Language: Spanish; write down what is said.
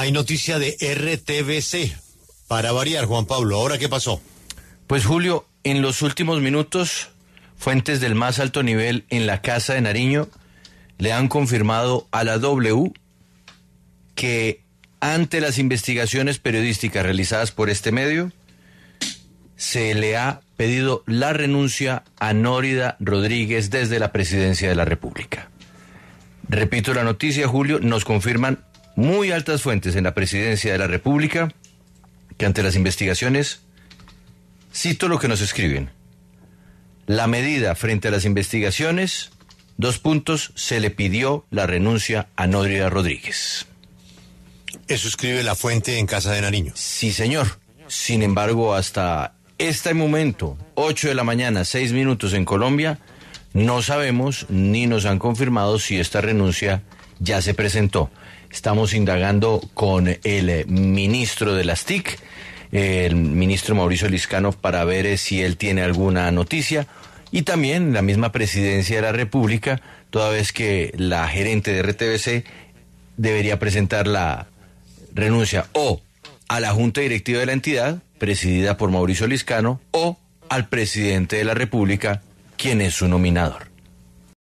Hay noticia de RTBC. Para variar, Juan Pablo, ¿ahora qué pasó? Pues Julio, en los últimos minutos, fuentes del más alto nivel en la Casa de Nariño le han confirmado a la W que ante las investigaciones periodísticas realizadas por este medio, se le ha pedido la renuncia a Nórida Rodríguez desde la presidencia de la República. Repito la noticia, Julio, nos confirman muy altas fuentes en la presidencia de la República que ante las investigaciones, cito lo que nos escriben, la medida frente a las investigaciones, dos puntos, se le pidió la renuncia a Nodria Rodríguez. Eso escribe la fuente en Casa de Nariño. Sí, señor. Sin embargo, hasta este momento, 8 de la mañana, 6 minutos en Colombia, no sabemos ni nos han confirmado si esta renuncia ya se presentó. Estamos indagando con el ministro de las TIC, el ministro Mauricio Liscano, para ver eh, si él tiene alguna noticia. Y también la misma presidencia de la República, toda vez que la gerente de RTBC debería presentar la renuncia o a la Junta Directiva de la entidad, presidida por Mauricio Liscano, o al presidente de la República, quién es su nominador.